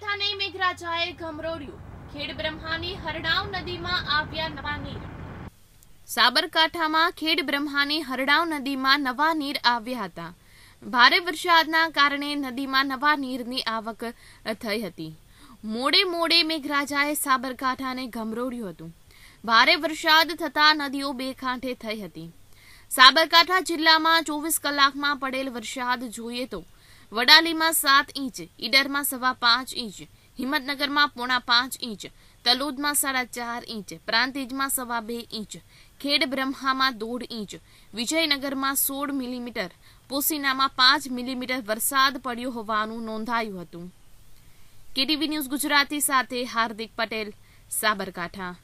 બનાસકાંઠાને મેઘરાજાએ ગમરોડ્યું ખેડ બ્રહ્માની હરડાવ નદીમાં આવ્યા નવા નીર સાબરકાંઠામાં ખેડ બ્રહ્માની હરડાવ નદીમાં નવા નીર આવ્યા હતા ભારે વરસાદના કારણે નદીમાં નવા નીરની આવક થઈ હતી મોડે મોડે મેઘરાજાએ સાબરકાંઠાને ગમરોડ્યું હતું ભારે વરસાદ થતા નદીઓ બે કાંઠે થઈ હતી સાબરકાંઠા જિલ્લામાં ચોવીસ કલાકમાં પડેલ વરસાદ જોઈએ તો વડાલીમાં સાત ઇંચ ઈડરમાં સવા પાંચ ઇંચ હિંમતનગરમાં પોણા પાંચ ઇંચ તલોદમાં સાડા ચાર ઇંચ પ્રાંતિજમાં સવા બે ઇંચ ખેડ બ્રહ્મામાં દોઢ ઇંચ વિજયનગરમાં સોળ મિલીમીટર પોસીનામાં પાંચ મિલીમીટર વરસાદ પડ્યો હોવાનું નોંધાયું હતું કેટીવી ન્યૂઝ ગુજરાતી સાથે હાર્દિક પટેલ સાબરકાંઠા